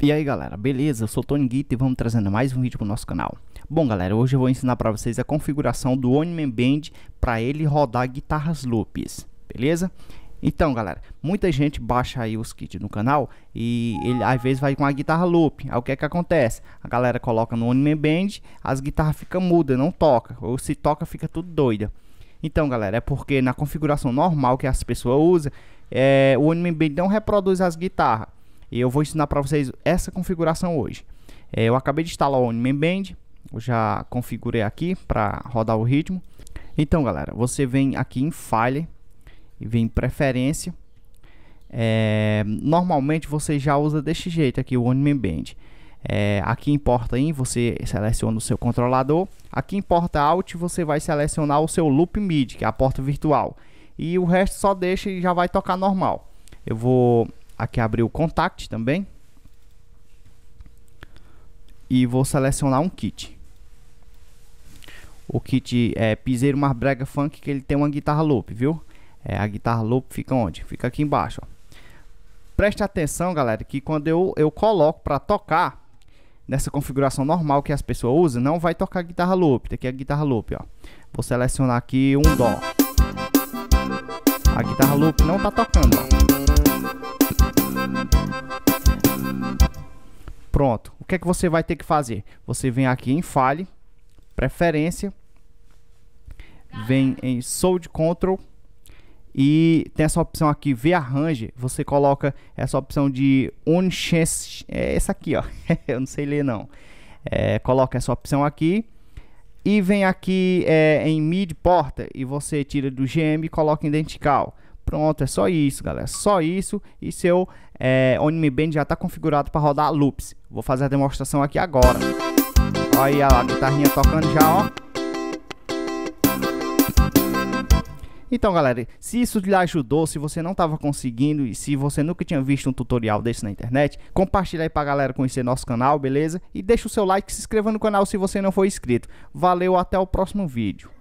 E aí galera, beleza? Eu sou Tony Guita e vamos trazendo mais um vídeo para o nosso canal. Bom galera, hoje eu vou ensinar para vocês a configuração do Oniman Band para ele rodar guitarras loops, beleza? Então galera, muita gente baixa aí os kits no canal e ele às vezes vai com a guitarra loop. Aí o que é que acontece? A galera coloca no Oniman Band, as guitarras ficam mudas, não toca, ou se toca fica tudo doida. Então, galera, é porque na configuração normal que as pessoas usam, é, o Oniman Band não reproduz as guitarras. E eu vou ensinar para vocês essa configuração hoje. É, eu acabei de instalar o Oniman Band, eu já configurei aqui para rodar o ritmo. Então, galera, você vem aqui em File e vem em Preferência. É, normalmente você já usa deste jeito aqui o Oniman Band. É, aqui Porta IN, você seleciona o seu controlador. Aqui em Porta OUT, você vai selecionar o seu loop MIDI, que é a porta virtual. E o resto só deixa e já vai tocar normal. Eu vou aqui abrir o Contact também. E vou selecionar um kit. O kit é Piseiro Brega Funk, que ele tem uma guitarra loop, viu? É, a guitarra loop fica onde? Fica aqui embaixo, ó. Preste atenção, galera, que quando eu, eu coloco para tocar, nessa configuração normal que as pessoas usam, não vai tocar guitarra loop. Tem que a guitarra loop, ó. Vou selecionar aqui um dó. A guitarra loop não tá tocando, ó. Pronto. O que é que você vai ter que fazer? Você vem aqui em File, Preferência, vem em Sold Control e tem essa opção aqui, Arrange. Você coloca essa opção de On Chance, é essa aqui, ó. Eu não sei ler não. É, coloca essa opção aqui e vem aqui é, em Mid Porta e você tira do GM e coloca Identical. Pronto, é só isso, galera. Só isso. E seu é, OnMeBand já está configurado para rodar loops. Vou fazer a demonstração aqui agora. Olha aí a guitarrinha tocando já, ó. Então, galera, se isso lhe ajudou, se você não estava conseguindo e se você nunca tinha visto um tutorial desse na internet, compartilha aí a galera conhecer nosso canal, beleza? E deixa o seu like, se inscreva no canal se você não for inscrito. Valeu, até o próximo vídeo.